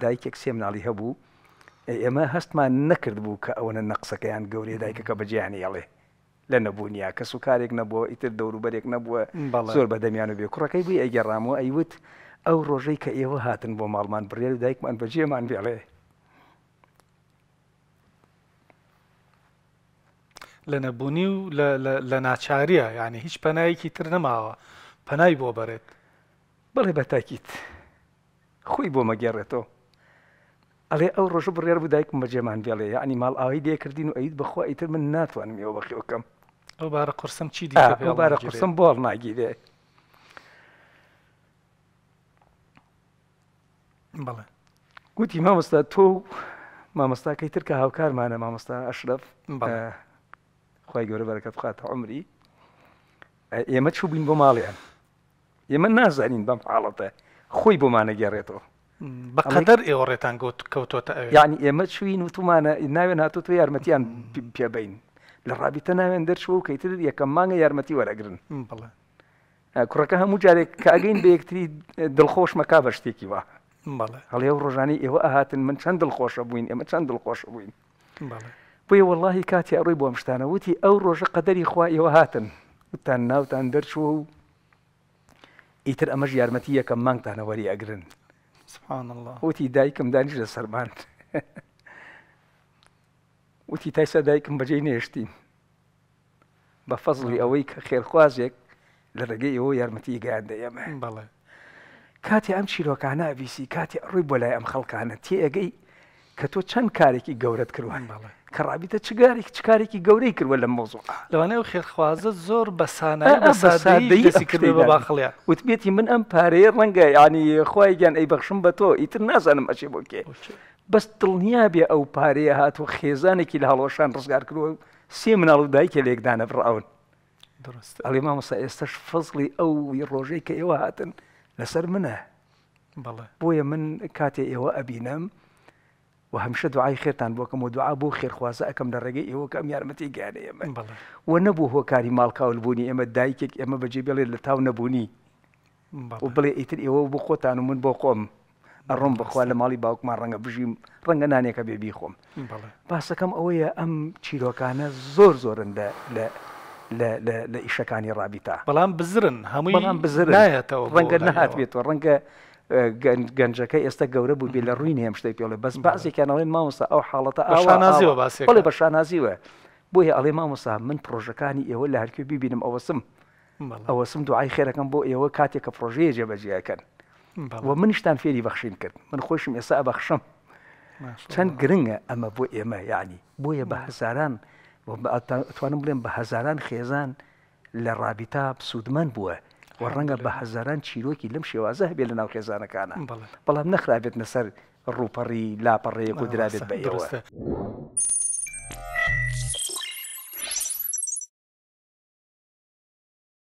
دایکێک سێ مناڵی هەبوو ئێمە هەستمان نەکرد بوو کە ئەوەنە نەقسەکەیان گەورەی دایکەکە بەجییانیڵێ لە نەبوونیا کەس و کارێک نەبووە ئیتر دەوروبەرێک نەبووە زۆر بەدەمیان و بێ کوڕەکەی بووی ئەگەڕامەوە ئەیوت ئەو ڕۆژەی کە ئێوە هاتن بۆ ماڵمان بڕێر دایکمان بەجێمان بێڵێ لە نەبوونی و لە ناچاریە یعنی هیچ پەنایەکی تر نەماوە پەنای بۆ بەرێت بڵێ بەتاکیت خۆی بۆ مەگەڕێتەوە ئەڵێ ئەو ڕۆژ بڕێر بوو دایکم بەجێمان بێڵێ ئەنی ماڵ ئاوی دێکردین و ئەید بەخوا ئیتر من ناتوانم ئێوە بەخیەکەم ئەو بارە قرسم چی بارە قرسم بۆڵ ناگیرێ بڵێ گوتی مامۆستا تۆ مامۆستاکەی ترکە هاوکارمانە مامۆستا ئەشرف خی گەورە بەرەکەت بخاتە عمری ئێمە چوو بین بۆ ماڵیان ئێمە نازانین بەم حاڵەتە خۆی بۆمانە گەڕێتەوە بەقدر ئێوەڕێتان گوت کەوتۆتە یعنی ئێمە چوین وتومانە ناوێن هاتوۆ یارمەتیان پێبین لە ڕابیتە ناوێن دەرچوە و کەیتر یەکەم مانگە یارمەتی وەرەگرن بڵێ کوڕەکە هەموو جارێک کە ئەگەین بە یەکتری دڵخۆش مەکا بە شتێکی وە هەڵێ و ڕۆژانی ئێوە ئاهاتن من چەند دڵخۆشە بووین ئێمە چەند دڵخۆشە بووین بۆی وەڵی کاتی ئەڕووی بۆم شتانە وتی ئەو ڕۆژە قەدەری خوا ئێوە هاتن وتان ناوتان دەرچوە و ئیتر ئەمەش یارمەتی یەکەم مانگتانەوەری ئەگرن وتی دایکم دانیش لە سەرمان وتی تایسا دایکم بەجێی نێشتین بە فەزڵی ئەوەی کە خێرخوازێک لە ڕێگەی ئەوە یارمەتی گەیاندە ئێمە بەڵێ کاتی ئەم چیرۆکانە ئەویسی کاتی ڕووی بۆ لای ئەم خەڵکانە تێگەی کە تۆ چەند کارێکی گەورەت کردوان بەڵێ کە ڕابیتە چگارێک چکارێکی گەورەی کردوە لە مۆزوع لەوانەیە خێرخوازە زۆر بەسانەیەسیکردی بە باخڵێ وتبێتی من ئەم پارەیە ڕەنگە ینی خی گیان ئەی بەخشم بە تۆ ئیتر نازانم ئەچێ بۆکێ بەس دڵنیا بێ ئەو پارەیە هاتووە خێزانێکی لە هەڵۆشان ڕزگار کردوە سێ مناڵ دایکە لێکدانە بڕاون درست ئەڵێ مامەسا ئێستش فەزلی ئەو ڕۆژەی کە ئێوە هاتن لەسەر منە بەڵێ بۆیە من کاتێ ئێوە ئەبینم و هەمشە دوعای خێتان بۆکەم و دوعا بۆ خێرخوازە ئەەکەم لە ڕێگەی ئێوە کەم یارمەتی گیانە ئێمە و نەبوو هۆکاری ماڵکاول بوونی ئێمە دایکێک ئێمە بەجێ بڵێ لە تاو نەبوونی و بڵێ ئیتر ئێوە بۆ خۆتان و من بۆ خۆم ئەڕۆم بخوا لە ماڵی باوکمان ڕەنگە بژیم ڕەنگە نانێکە بێبی خۆم باسەکەم ئەوەیە ئەم چیرۆکانە زۆر زۆرن لە لە ئیشەکانی ڕابیتا بەڵام بزرن هەمووی بزر نایەتەوە ڕەنگە نهات بێتەوە ڕەنگە گەنجەکەی ئێستا گەورە بوو بێ لە ڕووی هێم شتەی پێڵێ بەس بازێکیانەوەین مامۆسا ئەو حاڵەتە ئاشانازیەوە باسێڵێ بە شانازیوە بۆیە ئەڵێ مامۆسا من پرۆژەکانی ئێوە لە هەرکوێ ببینم ئەوەسم ئەوەسم دوعای خێرەکەم بۆ ئێوە کاتێکە پرۆژەیە جێبەجیەکەن و منیشتان فێری بەخشین کرد من خۆشم ئێستا ئەبەخشم چەند گرنگە ئەمە بۆ ئێمە یعنی بۆیە بە هەزاران توانم بڵێم بە هەزاران خێزان لە ڕابتا سوودمەند بووە و ڕەنگە بە هەزاران چیرۆکی لەم شێوازە هەبێت لە ناو خێزانەکانە بەڵام نەخرابێت لەسەر ڕوپەڕی لاپەڕەیەک و درابێت بە ئێوە.